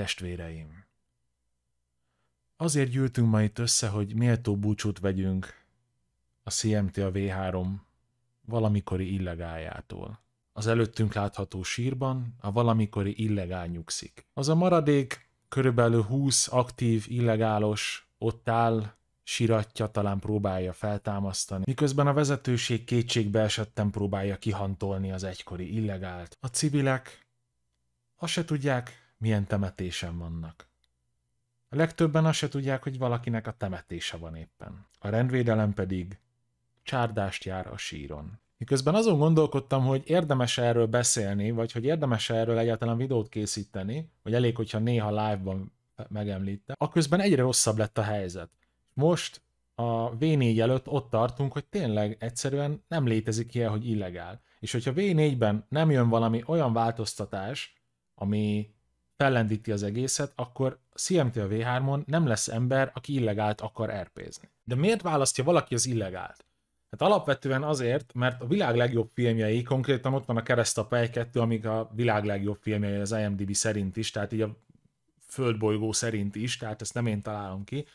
Testvéreim! Azért gyűltünk ma itt össze, hogy méltó búcsút vegyünk a CMT a V3 valamikori illegájától. Az előttünk látható sírban a valamikori illegál nyugszik. Az a maradék körülbelül 20 aktív, illegálos ott áll, siratja, talán próbálja feltámasztani, miközben a vezetőség kétségbe esetten próbálja kihantolni az egykori illegált. A civilek azt se tudják, milyen temetésen vannak. A legtöbben azt se tudják, hogy valakinek a temetése van éppen. A rendvédelem pedig csárdást jár a síron. Miközben azon gondolkodtam, hogy érdemes -e erről beszélni, vagy hogy érdemes -e erről egyáltalán videót készíteni, vagy elég, hogyha néha live-ban megemlítte, akközben egyre rosszabb lett a helyzet. Most a V4 előtt ott tartunk, hogy tényleg egyszerűen nem létezik ilyen, hogy illegál. És hogyha V4-ben nem jön valami olyan változtatás, ami fellendíti az egészet, akkor CMT a V3-on nem lesz ember, aki illegált akar erpézni. De miért választja valaki az illegált? Hát alapvetően azért, mert a világ legjobb filmjei, konkrétan ott van a Kereszt a Pej 2, amik a világ legjobb filmjei az IMDb szerint is, tehát így a földbolygó szerint is, tehát ezt nem én találom ki,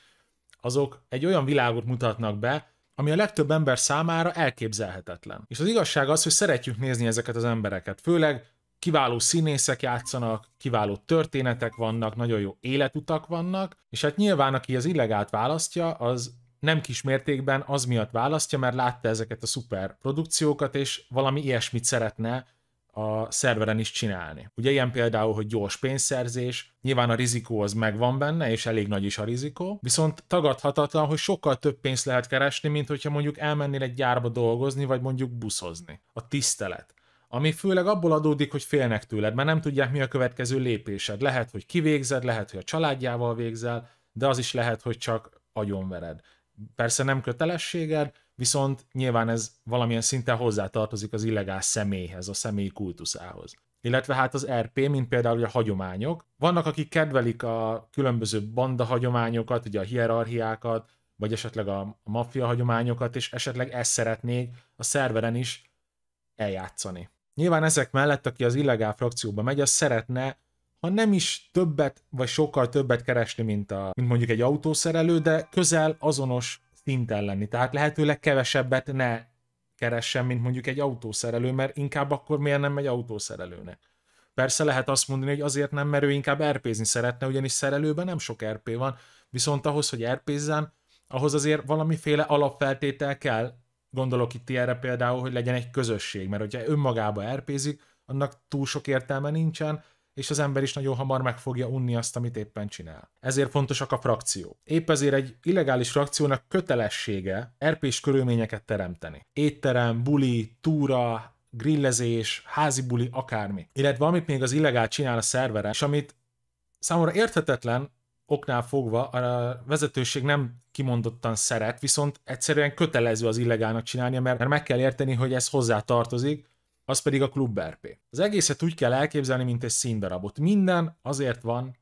azok egy olyan világot mutatnak be, ami a legtöbb ember számára elképzelhetetlen. És az igazság az, hogy szeretjük nézni ezeket az embereket, főleg kiváló színészek játszanak, kiváló történetek vannak, nagyon jó életutak vannak, és hát nyilván aki az illegált választja, az nem kis mértékben az miatt választja, mert látta ezeket a szuper produkciókat, és valami ilyesmit szeretne a szerveren is csinálni. Ugye ilyen például, hogy gyors pénzszerzés, nyilván a rizikó az megvan benne, és elég nagy is a rizikó, viszont tagadhatatlan, hogy sokkal több pénzt lehet keresni, mint hogyha mondjuk elmennél egy gyárba dolgozni, vagy mondjuk buszozni. A tisztelet ami főleg abból adódik, hogy félnek tőled, mert nem tudják, mi a következő lépésed. Lehet, hogy kivégzed, lehet, hogy a családjával végzel, de az is lehet, hogy csak agyonvered. Persze nem kötelességed, viszont nyilván ez valamilyen szinten hozzátartozik az illegális személyhez, a személyi kultuszához. Illetve hát az RP, mint például a hagyományok. Vannak, akik kedvelik a különböző banda hagyományokat, ugye a hierarchiákat, vagy esetleg a maffia hagyományokat, és esetleg ezt szeretnék a szerveren is eljátszani. Nyilván ezek mellett, aki az illegál frakcióba megy, az szeretne, ha nem is többet, vagy sokkal többet keresni, mint, a, mint mondjuk egy autószerelő, de közel azonos szinten lenni. Tehát lehetőleg kevesebbet ne keressen, mint mondjuk egy autószerelő, mert inkább akkor miért nem megy autószerelőnek. Persze lehet azt mondani, hogy azért nem, mert ő inkább rp szeretne, ugyanis szerelőben nem sok RP van, viszont ahhoz, hogy rp ahhoz azért valamiféle alapfeltétel kell, Gondolok itt erre például, hogy legyen egy közösség, mert hogyha önmagába erpézik, annak túl sok értelme nincsen, és az ember is nagyon hamar meg fogja unni azt, amit éppen csinál. Ezért fontosak a frakció. Épp ezért egy illegális frakciónak kötelessége erpés körülményeket teremteni. Étterem, buli, túra, grillezés, házi buli, akármi. Illetve amit még az illegál csinál a szerveren, és amit számomra érthetetlen, oknál fogva a vezetőség nem kimondottan szeret, viszont egyszerűen kötelező az illegálnak csinálnia, mert meg kell érteni, hogy ez hozzá tartozik, az pedig a klub RP. Az egészet úgy kell elképzelni, mint egy színdarabot. Minden azért van,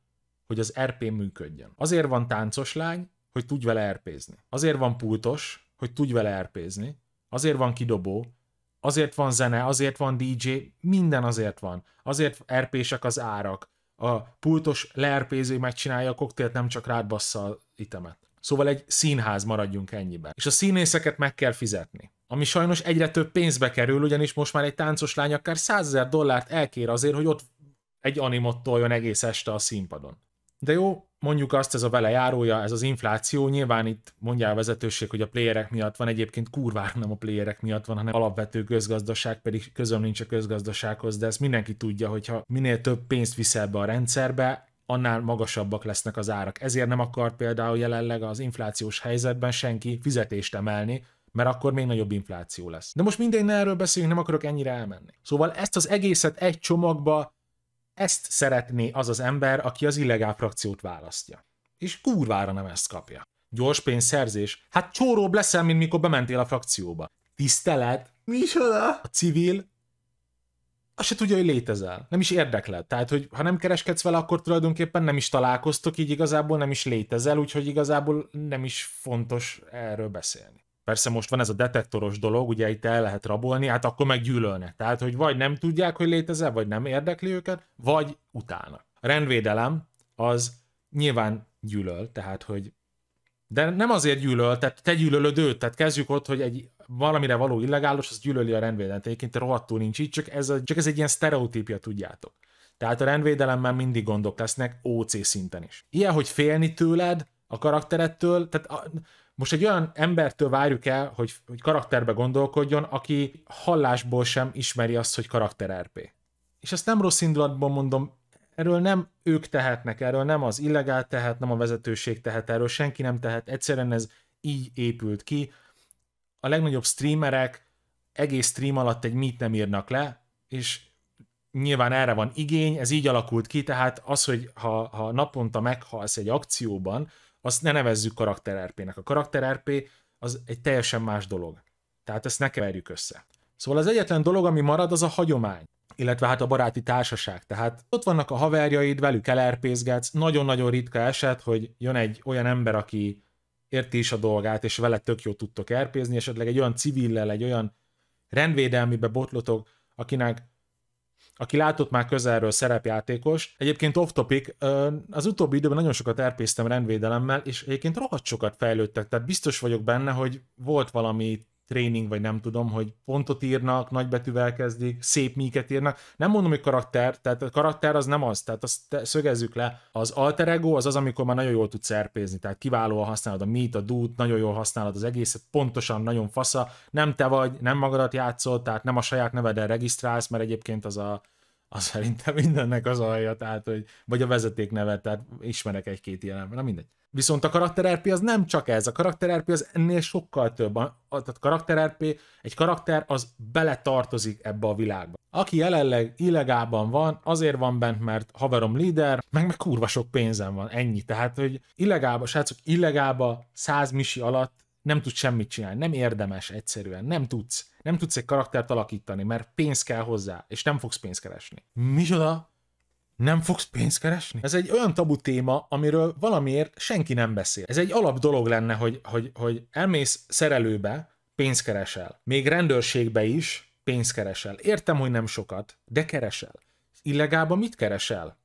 hogy az RP működjön. Azért van táncos lány, hogy tudj vele RP-zni. Azért van pultos, hogy tudj vele RP-zni. Azért van kidobó, azért van zene, azért van DJ, minden azért van. Azért RP-sek az árak, a pultos lerpéző megcsinálja a koktélt, nem csak rád bassza a itemet. Szóval egy színház maradjunk ennyiben. És a színészeket meg kell fizetni. Ami sajnos egyre több pénzbe kerül, ugyanis most már egy táncos lány akár 100 ezer dollárt elkér azért, hogy ott egy animot toljon egész este a színpadon. De jó, mondjuk azt, ez a vele járója, ez az infláció, nyilván itt mondja a vezetőség, hogy a playerek miatt van, egyébként kurvára nem a playerek miatt van, hanem alapvető közgazdaság, pedig közöm nincs a közgazdasághoz, de ezt mindenki tudja, hogyha minél több pénzt viszel be a rendszerbe, annál magasabbak lesznek az árak. Ezért nem akar például jelenleg az inflációs helyzetben senki fizetést emelni, mert akkor még nagyobb infláció lesz. De most minden erről beszélünk, nem akarok ennyire elmenni. Szóval ezt az egészet egy csomagba ezt szeretné az az ember, aki az illegál frakciót választja. És kurvára nem ezt kapja. Gyors pénzszerzés? Hát csóróbb leszel, mint mikor bementél a frakcióba. Tisztelet? Micsoda? A civil? Azt se tudja, hogy létezel. Nem is érdekel. Tehát, hogy ha nem kereskedsz vele, akkor tulajdonképpen nem is találkoztok, így igazából nem is létezel, úgyhogy igazából nem is fontos erről beszélni. Persze most van ez a detektoros dolog, ugye itt el lehet rabolni, hát akkor meg gyűlölnek. Tehát, hogy vagy nem tudják, hogy létezel, vagy nem érdekli őket, vagy utálnak. A rendvédelem az nyilván gyűlöl, tehát, hogy de nem azért gyűlöl, tehát te gyűlölöd őt, tehát kezdjük ott, hogy egy valamire való illegálos, az gyűlöli a rendvédelmet. Egyébként rohadtul nincs így, csak ez, a, csak ez egy ilyen sztereotípia, tudjátok. Tehát a rendvédelemmel mindig gondok lesznek OC szinten is. Ilyen, hogy félni tőled, a karakterettől, tehát a, most egy olyan embertől várjuk el, hogy, hogy karakterbe gondolkodjon, aki hallásból sem ismeri azt, hogy karakter RP. És ezt nem rossz indulatban mondom, erről nem ők tehetnek, erről nem az illegál tehet, nem a vezetőség tehet, erről senki nem tehet, egyszerűen ez így épült ki. A legnagyobb streamerek egész stream alatt egy mit nem írnak le, és nyilván erre van igény, ez így alakult ki, tehát az, hogy ha, ha naponta meghalsz egy akcióban, azt ne nevezzük karakter RP-nek. A karakter RP az egy teljesen más dolog. Tehát ezt ne keverjük össze. Szóval az egyetlen dolog, ami marad, az a hagyomány, illetve hát a baráti társaság. Tehát ott vannak a haverjaid, velük elerpészgetsz, nagyon-nagyon ritka eset, hogy jön egy olyan ember, aki érti is a dolgát, és vele tök jó tudtok erpézni, esetleg egy olyan civillel, egy olyan rendvédelmibe botlotok, akinek aki látott már közelről szerepjátékost. Egyébként off-topic, az utóbbi időben nagyon sokat erpésztem rendvédelemmel, és egyébként rohadt sokat fejlődtek, tehát biztos vagyok benne, hogy volt valami tréning, vagy nem tudom, hogy pontot írnak, nagybetűvel kezdik, szép míket írnak. Nem mondom, hogy karakter, tehát a karakter az nem az, tehát azt szögezzük le. Az alter ego az az, amikor már nagyon jól tudsz szerpézni, tehát kiválóan használod a mit, a dút, nagyon jól használod az egészet, pontosan, nagyon fasza, nem te vagy, nem magadat játszol, tehát nem a saját neveden regisztrálsz, mert egyébként az a az szerintem mindennek az alja, tehát, hogy, vagy a vezeték neve, tehát ismerek egy-két ilyen, ember, na mindegy. Viszont a karakter RP az nem csak ez, a karakter RP az ennél sokkal több. A, tehát karakter RP, egy karakter az beletartozik ebbe a világba. Aki jelenleg illegálban van, azért van bent, mert haverom líder, meg meg kurva sok pénzem van, ennyi. Tehát, hogy illegálba, srácok, illegálba száz misi alatt nem tudsz semmit csinálni, nem érdemes egyszerűen, nem tudsz. Nem tudsz egy karaktert alakítani, mert pénz kell hozzá, és nem fogsz pénzt keresni. Micsoda? Nem fogsz pénzt keresni? Ez egy olyan tabu téma, amiről valamiért senki nem beszél. Ez egy alap dolog lenne, hogy, hogy, hogy elmész szerelőbe, pénzt keresel. Még rendőrségbe is pénzt keresel. Értem, hogy nem sokat, de keresel. Illegálban mit keresel?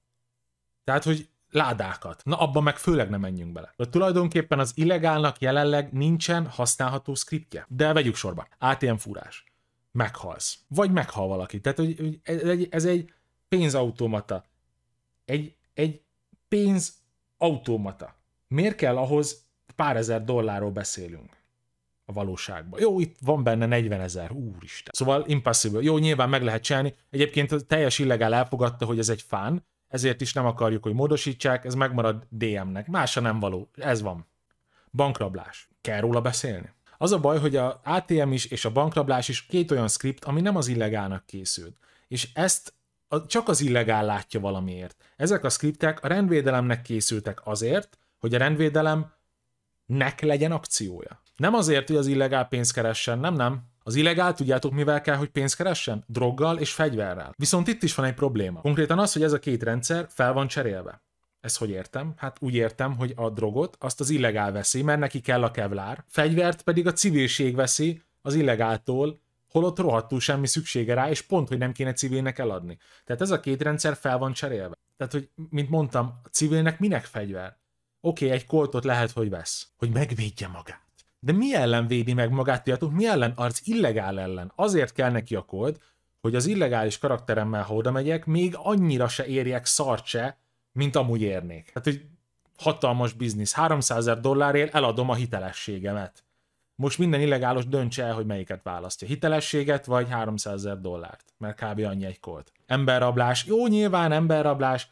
Tehát, hogy ládákat. Na abban meg főleg nem menjünk bele. De tulajdonképpen az illegálnak jelenleg nincsen használható skriptje. De vegyük sorba. ATM fúrás. Meghalsz. Vagy meghal valaki. Tehát hogy ez, egy, ez egy pénzautomata. Egy, egy pénzautomata. Miért kell ahhoz pár ezer dollárról beszélünk? a valóságban. Jó, itt van benne 40 ezer, úristen. Szóval impossible. Jó, nyilván meg lehet csinálni. Egyébként teljes illegál elfogadta, hogy ez egy fán, ezért is nem akarjuk, hogy módosítsák, ez megmarad DM-nek. mása nem való, ez van. Bankrablás. Kell róla beszélni? Az a baj, hogy a ATM is és a bankrablás is két olyan skript, ami nem az illegálnak készült. És ezt csak az illegál látja valamiért. Ezek a skriptek a rendvédelemnek készültek azért, hogy a rendvédelemnek legyen akciója. Nem azért, hogy az illegál pénzt keressen, nem, nem. Az illegál, tudjátok mivel kell, hogy pénzt keressen? Droggal és fegyverrel. Viszont itt is van egy probléma. Konkrétan az, hogy ez a két rendszer fel van cserélve. Ez hogy értem? Hát úgy értem, hogy a drogot azt az illegál veszi, mert neki kell a kevlár, fegyvert pedig a civilség veszi az illegáltól, holott rohadtul semmi szüksége rá, és pont, hogy nem kéne civilnek eladni. Tehát ez a két rendszer fel van cserélve. Tehát, hogy, mint mondtam, a civilnek minek fegyver? Oké, okay, egy koltot lehet, hogy vesz, hogy megvédje magát de mi ellen védi meg magát, tudjátok, mi ellen Az illegál ellen. Azért kell neki a kód, hogy az illegális karakteremmel, ha oda megyek, még annyira se érjek szart se, mint amúgy érnék. Tehát, hogy hatalmas biznisz. 300 ezer dollárért eladom a hitelességemet. Most minden illegálos döntse el, hogy melyiket választja. Hitelességet vagy 300 ezer dollárt, mert kb. annyi egy kolt. Emberrablás. Jó, nyilván emberrablás.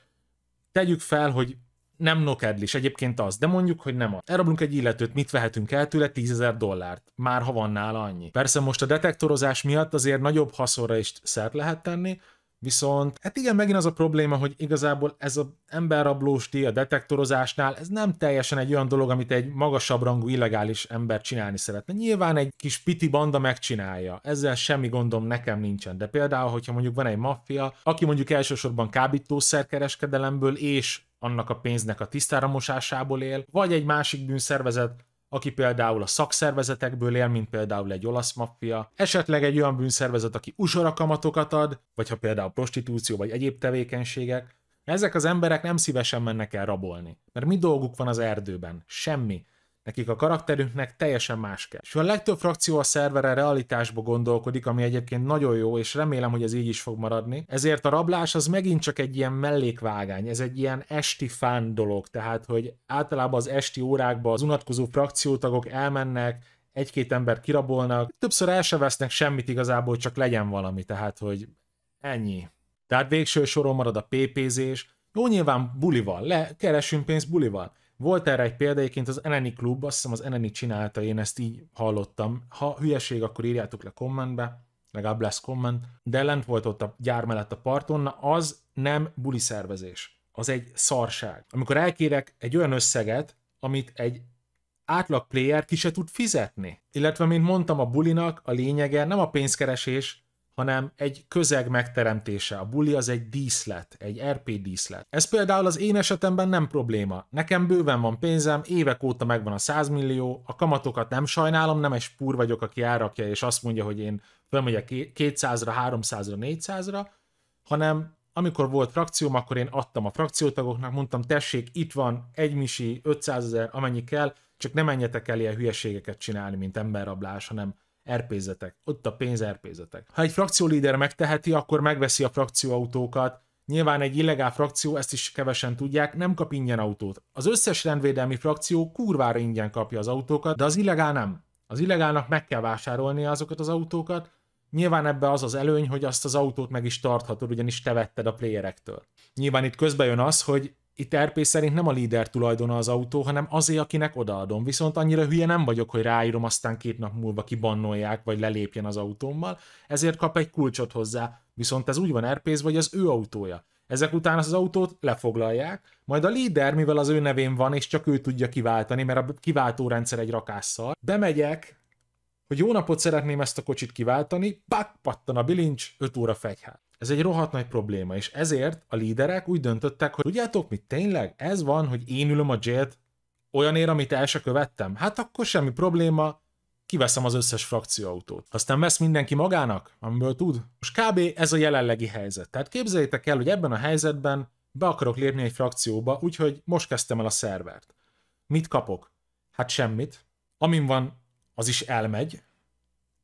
Tegyük fel, hogy nem nokedlis, egyébként az, de mondjuk, hogy nem az. Elrablunk egy illetőt, mit vehetünk el tőle? 10 ezer dollárt. Már ha van nála annyi. Persze most a detektorozás miatt azért nagyobb haszonra is szert lehet tenni, Viszont, hát igen, megint az a probléma, hogy igazából ez az emberrablós a detektorozásnál, ez nem teljesen egy olyan dolog, amit egy magasabb rangú illegális ember csinálni szeretne. Nyilván egy kis piti banda megcsinálja, ezzel semmi gondom nekem nincsen, de például, hogyha mondjuk van egy maffia, aki mondjuk elsősorban kábítószerkereskedelemből és annak a pénznek a tisztára mosásából él, vagy egy másik bűnszervezet, aki például a szakszervezetekből él, mint például egy olasz maffia, esetleg egy olyan bűnszervezet, aki usorakamatokat ad, vagy ha például prostitúció vagy egyéb tevékenységek, ezek az emberek nem szívesen mennek el rabolni, mert mi dolguk van az erdőben? Semmi. Nekik a karakterünknek teljesen más kell. És a legtöbb frakció a szervere realitásba gondolkodik, ami egyébként nagyon jó, és remélem, hogy ez így is fog maradni. Ezért a rablás az megint csak egy ilyen mellékvágány, ez egy ilyen esti fán dolog, tehát hogy általában az esti órákban az unatkozó frakciótagok elmennek, egy-két ember kirabolnak, többször el se vesznek semmit igazából, csak legyen valami, tehát hogy ennyi. Tehát végső soron marad a PPZ-s, jó nyilván bulival, le, keresünk pénzt bulival. Volt erre egy példaiként az Eleni Klub, azt hiszem az Eleni csinálta, én ezt így hallottam. Ha hülyeség, akkor írjátok le kommentbe, legalább lesz komment, de lent volt ott a gyár mellett a parton, na az nem buli szervezés, Az egy szarság. Amikor elkérek egy olyan összeget, amit egy átlag player ki se tud fizetni. Illetve, mint mondtam, a bulinak a lényege nem a pénzkeresés, hanem egy közeg megteremtése. A buli az egy díszlet, egy RP díszlet. Ez például az én esetemben nem probléma. Nekem bőven van pénzem, évek óta megvan a 100 millió, a kamatokat nem sajnálom, nem egy spúr vagyok, aki elrakja és azt mondja, hogy én fölmegyek 200-ra, 300-ra, 400-ra, hanem amikor volt frakcióm, akkor én adtam a frakciótagoknak, mondtam, tessék, itt van egy misi, 500 ezer, amennyi kell, csak ne menjetek el ilyen hülyeségeket csinálni, mint emberrablás, hanem erpézetek. Ott a pénz erpézetek. Ha egy frakciólíder megteheti, akkor megveszi a frakcióautókat, Nyilván egy illegál frakció, ezt is kevesen tudják, nem kap ingyen autót. Az összes rendvédelmi frakció kurvára ingyen kapja az autókat, de az illegál nem. Az illegálnak meg kell vásárolnia azokat az autókat, Nyilván ebbe az az előny, hogy azt az autót meg is tarthatod, ugyanis te vetted a playerektől. Nyilván itt közbe jön az, hogy itt RP szerint nem a líder tulajdona az autó, hanem azért, akinek odaadom. Viszont annyira hülye nem vagyok, hogy ráírom, aztán két nap múlva kibannolják, vagy lelépjen az autómmal, ezért kap egy kulcsot hozzá. Viszont ez úgy van rp vagy az ő autója. Ezek után az autót lefoglalják, majd a líder, mivel az ő nevén van, és csak ő tudja kiváltani, mert a kiváltó rendszer egy rakásszal, bemegyek, hogy jó napot szeretném ezt a kocsit kiváltani, pak, pattan a bilincs, 5 óra fegyhát. Ez egy rohadt nagy probléma, és ezért a líderek úgy döntöttek, hogy tudjátok mit, tényleg ez van, hogy én ülöm a olyan ér, amit el se követtem? Hát akkor semmi probléma, kiveszem az összes frakcióautót. Aztán vesz mindenki magának, amiből tud. Most kb. ez a jelenlegi helyzet. Tehát képzeljétek el, hogy ebben a helyzetben be akarok lépni egy frakcióba, úgyhogy most kezdtem el a szervert. Mit kapok? Hát semmit. Amin van, az is elmegy,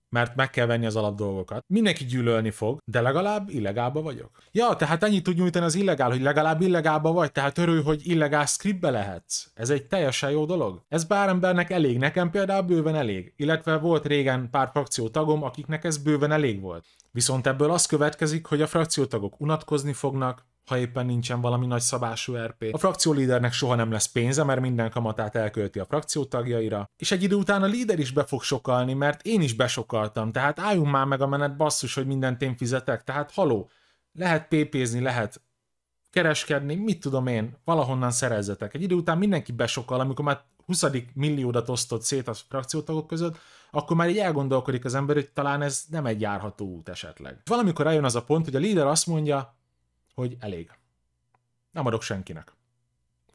mert meg kell venni az alap dolgokat. Mindenki gyűlölni fog, de legalább illegálba vagyok. Ja, tehát ennyit tud nyújtani az illegál, hogy legalább illegálba vagy, tehát örülj, hogy illegál scriptbe lehetsz. Ez egy teljesen jó dolog. Ez bár embernek elég, nekem például bőven elég. Illetve volt régen pár frakció tagom, akiknek ez bőven elég volt. Viszont ebből az következik, hogy a frakciótagok unatkozni fognak, ha éppen nincsen valami nagy szabású RP. A frakció lídernek soha nem lesz pénze, mert minden kamatát elkölti a frakció tagjaira, és egy idő után a líder is be fog sokalni, mert én is besokaltam, tehát álljunk már meg a menet basszus, hogy mindent én fizetek, tehát haló, lehet pépézni, lehet kereskedni, mit tudom én, valahonnan szerezzetek. Egy idő után mindenki besokal, amikor már 20. milliódat osztott szét a frakciótagok között, akkor már így elgondolkodik az ember, hogy talán ez nem egy járható út esetleg. Valamikor eljön az a pont, hogy a líder azt mondja, hogy elég. Nem adok senkinek.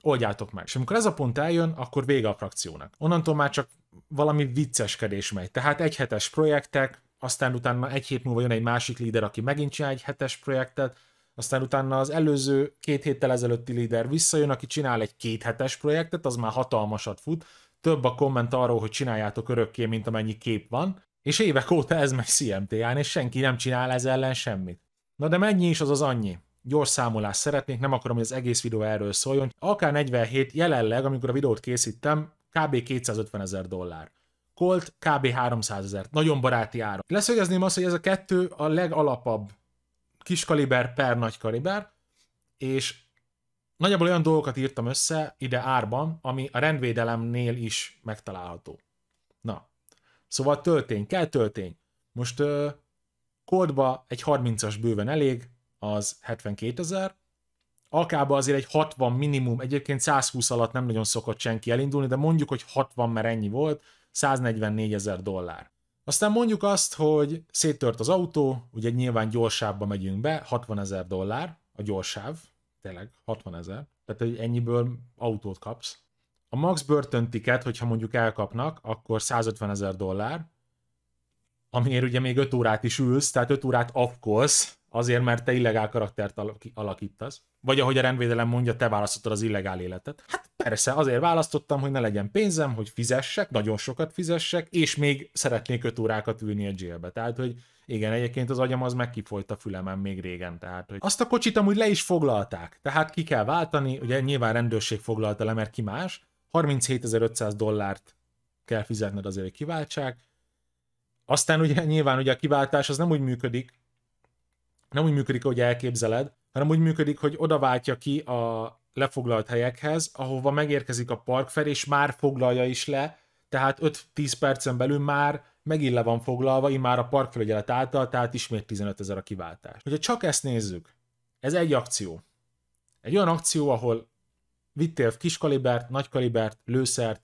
Oldjátok meg. És amikor ez a pont eljön, akkor vége a frakciónak. Onnantól már csak valami vicceskedés megy. Tehát egy hetes projektek, aztán utána egy hét múlva jön egy másik líder, aki megint csinál egy hetes projektet, aztán utána az előző két héttel ezelőtti líder visszajön, aki csinál egy két hetes projektet, az már hatalmasat fut, több a komment arról, hogy csináljátok örökké, mint amennyi kép van, és évek óta ez megy CMTA-n, és senki nem csinál ez ellen semmit. Na de mennyi is az az annyi? gyors számolást szeretnék, nem akarom, hogy az egész videó erről szóljon. AK-47 jelenleg, amikor a videót készítem, kb. 250 ezer dollár. Colt kb. 300 ezer. Nagyon baráti ára. Leszögezném azt, hogy ez a kettő a legalapabb kiskaliber per nagykaliber, és nagyjából olyan dolgokat írtam össze ide árban, ami a rendvédelemnél is megtalálható. Na, szóval töltény, kell töltény. Most uh, Coltba egy 30-as bőven elég, az 72 ezer, Alkába azért egy 60 minimum, egyébként 120 alatt nem nagyon szokott senki elindulni, de mondjuk, hogy 60, mert ennyi volt, 144 ezer dollár. Aztán mondjuk azt, hogy széttört az autó, ugye nyilván gyorsábban megyünk be, 60 ezer dollár a gyorsáv, tényleg 60 ezer, tehát hogy ennyiből autót kapsz. A max tiket, hogyha mondjuk elkapnak, akkor 150 ezer dollár, amiért ugye még 5 órát is ülsz, tehát 5 órát afkolsz, Azért, mert te illegál karaktert alakítasz. Vagy ahogy a rendvédelem mondja, te választottad az illegál életet. Hát persze, azért választottam, hogy ne legyen pénzem, hogy fizessek, nagyon sokat fizessek, és még szeretnék öt órákat ülni a jailbe. Tehát, hogy igen, egyébként az agyam az megkifolyt a fülemen még régen, tehát hogy azt a kocsit amúgy le is foglalták, tehát ki kell váltani, ugye nyilván rendőrség foglalta le, mert ki más, 37.500 dollárt kell fizetned azért, hogy kiváltsák, aztán ugye nyilván ugye a kiváltás az nem úgy működik, nem úgy működik, hogy elképzeled, hanem úgy működik, hogy oda váltja ki a lefoglalt helyekhez, ahova megérkezik a parkfer, és már foglalja is le, tehát 5-10 percen belül már megint le van foglalva, immár a parkfelügyelet által, tehát ismét 15 ezer a kiváltás. Hogyha csak ezt nézzük, ez egy akció. Egy olyan akció, ahol vittél kiskalibert, nagykalibert, lőszert,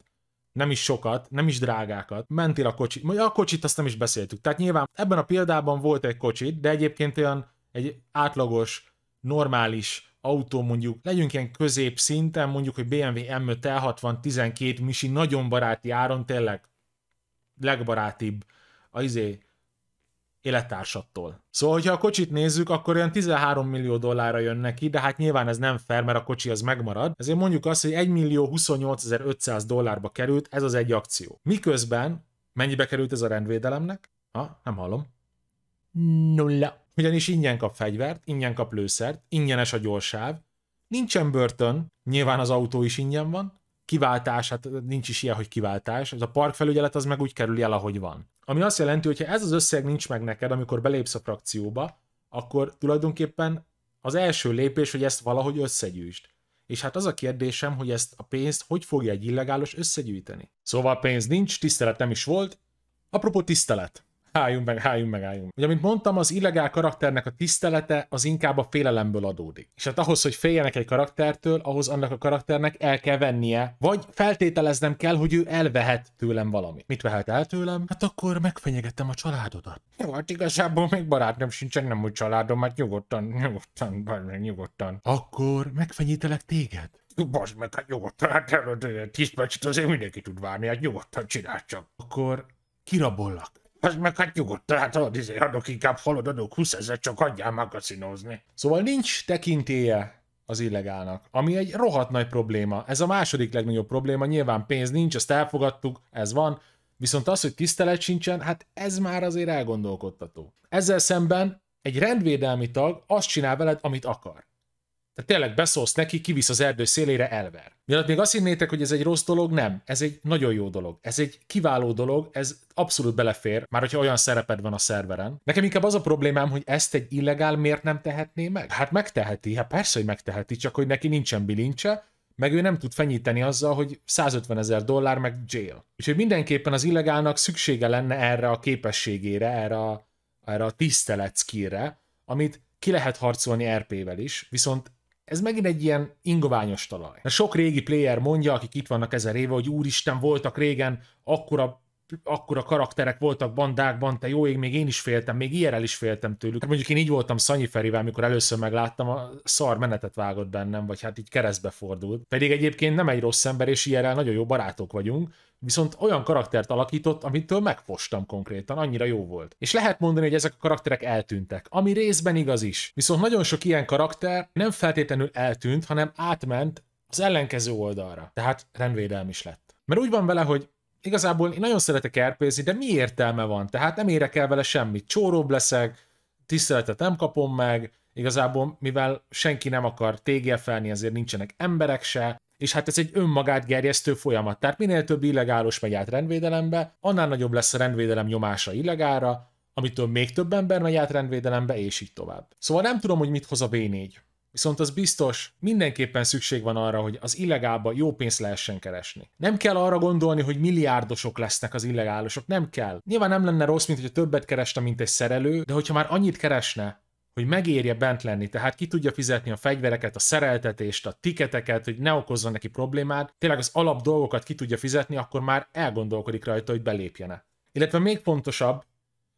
nem is sokat, nem is drágákat, mentél a kocsit, a kocsit azt nem is beszéltük. Tehát nyilván ebben a példában volt egy kocsit, de egyébként olyan egy átlagos, normális autó mondjuk, legyünk ilyen középszinten, mondjuk, hogy BMW M5 L60 12 misi nagyon baráti áron, tényleg legbarátibb a izé élettársattól. Szóval, hogyha a kocsit nézzük, akkor olyan 13 millió dollárra jön neki, de hát nyilván ez nem fair, mert a kocsi az megmarad. Ezért mondjuk azt, hogy 1 millió 28.500 dollárba került ez az egy akció. Miközben mennyibe került ez a rendvédelemnek? Ha, nem hallom. Nulla ugyanis ingyen kap fegyvert, ingyen kap lőszert, ingyenes a gyorsáv, nincsen börtön, nyilván az autó is ingyen van, kiváltás, hát nincs is ilyen, hogy kiváltás, az a parkfelügyelet az meg úgy kerül el, ahogy van. Ami azt jelenti, hogy ha ez az összeg nincs meg neked, amikor belépsz a frakcióba, akkor tulajdonképpen az első lépés, hogy ezt valahogy összegyűjtsd. És hát az a kérdésem, hogy ezt a pénzt hogy fogja egy illegálos összegyűjteni. Szóval pénz nincs, tisztelet nem is volt. Apropó tisztelet, Hájunk meg, hájunk meg, hájunk. Ugye, mint mondtam, az illegál karakternek a tisztelete az inkább a félelemből adódik. És hát ahhoz, hogy féljenek egy karaktertől, ahhoz annak a karakternek el kell vennie, vagy feltételeznem kell, hogy ő elvehet tőlem valamit. Mit vehet el tőlem? Hát akkor megfenyegettem a családodat. Jó, hát igazából még barátom sincsen, nem úgy családom, mert hát nyugodtan, nyugodtan, meg nyugodtan. Akkor megfenyítelek téged. Basd meg, hát nyugodtan, hát tíz percet azért mindenki tud várni, hát nyugodtan csinálj csak. Akkor kirabollak. Az meg hát nyugodtan, hát adod, izé, adok inkább halod, adok 20 ezer, csak adjál magazinozni. Szóval nincs tekintéje az illegálnak, ami egy rohadt nagy probléma. Ez a második legnagyobb probléma, nyilván pénz nincs, azt elfogadtuk, ez van, viszont az, hogy tisztelet sincsen, hát ez már azért elgondolkodtató. Ezzel szemben egy rendvédelmi tag azt csinál veled, amit akar. Tehát tényleg beszólsz neki, kivisz az erdő szélére, elver. Mielőtt még azt hinnétek, hogy ez egy rossz dolog, nem. Ez egy nagyon jó dolog. Ez egy kiváló dolog, ez abszolút belefér, már hogyha olyan szereped van a szerveren. Nekem inkább az a problémám, hogy ezt egy illegál miért nem tehetné meg? Hát megteheti, hát persze, hogy megteheti, csak hogy neki nincsen bilincse, meg ő nem tud fenyíteni azzal, hogy 150 ezer dollár meg jail. Úgyhogy mindenképpen az illegálnak szüksége lenne erre a képességére, erre a, erre a tisztelet skillre, amit ki lehet harcolni RP-vel is, viszont ez megint egy ilyen ingoványos talaj. Mert sok régi player mondja, akik itt vannak ezer éve, hogy úristen, voltak régen akkora akkora karakterek voltak bandákban, te jó ég, még én is féltem, még ilyenrel is féltem tőlük. Mondjuk én így voltam Szanyi Ferivel, mikor először megláttam, a szar menetet vágott bennem, vagy hát így keresztbe fordult. Pedig egyébként nem egy rossz ember, és ilyenrel nagyon jó barátok vagyunk, viszont olyan karaktert alakított, amitől megfostam konkrétan, annyira jó volt. És lehet mondani, hogy ezek a karakterek eltűntek, ami részben igaz is. Viszont nagyon sok ilyen karakter nem feltétlenül eltűnt, hanem átment az ellenkező oldalra. Tehát rendvédelm is lett. Mert úgy van vele, hogy igazából én nagyon szeretek erpézni, de mi értelme van? Tehát nem érek el vele semmit. Csóróbb leszek, tiszteletet nem kapom meg, igazából mivel senki nem akar TGF-elni, ezért nincsenek emberek se, és hát ez egy önmagát gerjesztő folyamat. Tehát minél több illegálos megy át rendvédelembe, annál nagyobb lesz a rendvédelem nyomása illegára, amitől még több ember megy át rendvédelembe, és így tovább. Szóval nem tudom, hogy mit hoz a V4. Viszont az biztos, mindenképpen szükség van arra, hogy az illegálba jó pénzt lehessen keresni. Nem kell arra gondolni, hogy milliárdosok lesznek az illegálisok, nem kell. Nyilván nem lenne rossz, mint hogyha többet keresne, mint egy szerelő, de hogyha már annyit keresne, hogy megérje bent lenni, tehát ki tudja fizetni a fegyvereket, a szereltetést, a tiketeket, hogy ne okozzon neki problémát, tényleg az alap dolgokat ki tudja fizetni, akkor már elgondolkodik rajta, hogy belépjene. Illetve még fontosabb,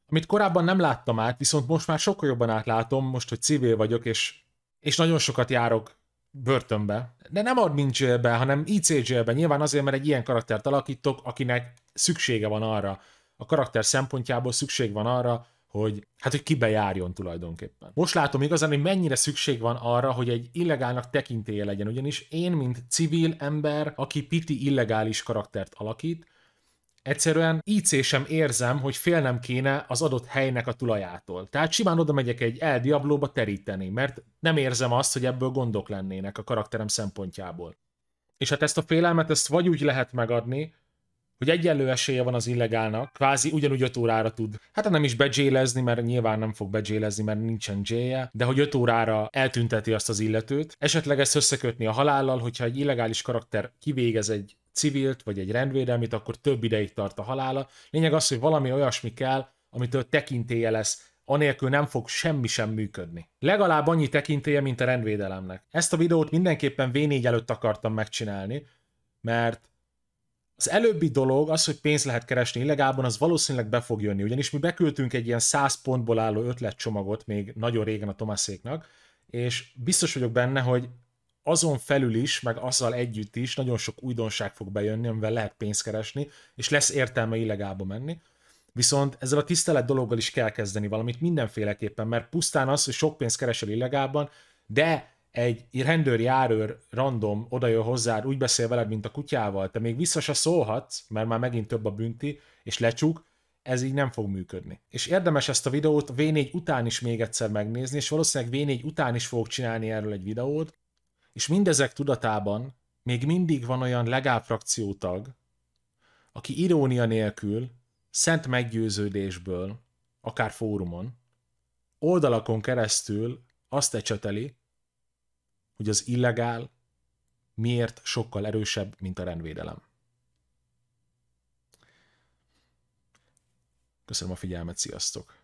amit korábban nem láttam át, viszont most már sokkal jobban átlátom, most, hogy civil vagyok, és, és nagyon sokat járok börtönbe. De nem admin jailbe, hanem IC jailbe, nyilván azért, mert egy ilyen karaktert alakítok, akinek szüksége van arra, a karakter szempontjából szükség van arra, hogy hát, hogy kibe járjon tulajdonképpen. Most látom igazán, hogy mennyire szükség van arra, hogy egy illegálnak tekintélye legyen, ugyanis én, mint civil ember, aki piti illegális karaktert alakít, Egyszerűen IC sem érzem, hogy félnem kéne az adott helynek a tulajától. Tehát simán oda megyek egy El Diablo-ba teríteni, mert nem érzem azt, hogy ebből gondok lennének a karakterem szempontjából. És hát ezt a félelmet, ezt vagy úgy lehet megadni, hogy egyenlő esélye van az illegálnak, kvázi ugyanúgy 5 órára tud. Hát nem is bejélezni, mert nyilván nem fog bejélezni, mert nincsen jéje, de hogy 5 órára eltünteti azt az illetőt. Esetleg ezt összekötni a halállal, hogyha egy illegális karakter kivégez egy civilt vagy egy rendvédelmit, akkor több ideig tart a halála. Lényeg az, hogy valami olyasmi kell, amitől tekintélye lesz anélkül nem fog semmi sem működni. Legalább annyi tekintélye, mint a rendvédelemnek. Ezt a videót mindenképpen V4 előtt akartam megcsinálni, mert az előbbi dolog, az, hogy pénzt lehet keresni illegálban, az valószínűleg be fog jönni, ugyanis mi beküldtünk egy ilyen 100 pontból álló ötletcsomagot még nagyon régen a Tomaszéknak, és biztos vagyok benne, hogy azon felül is, meg azzal együtt is nagyon sok újdonság fog bejönni, amivel lehet pénzt keresni, és lesz értelme illegálba menni. Viszont ezzel a tisztelet dologgal is kell kezdeni valamit mindenféleképpen, mert pusztán az, hogy sok pénzt keresel illegálban, de egy rendőr járőr random jön hozzád, úgy beszél veled, mint a kutyával, te még vissza se szólhatsz, mert már megint több a bünti, és lecsuk, ez így nem fog működni. És érdemes ezt a videót V4 után is még egyszer megnézni, és valószínűleg V4 után is fogok csinálni erről egy videót, és mindezek tudatában még mindig van olyan legál frakciótag, aki irónia nélkül, szent meggyőződésből, akár fórumon, oldalakon keresztül azt ecseteli, hogy az illegál miért sokkal erősebb, mint a rendvédelem. Köszönöm a figyelmet, sziasztok!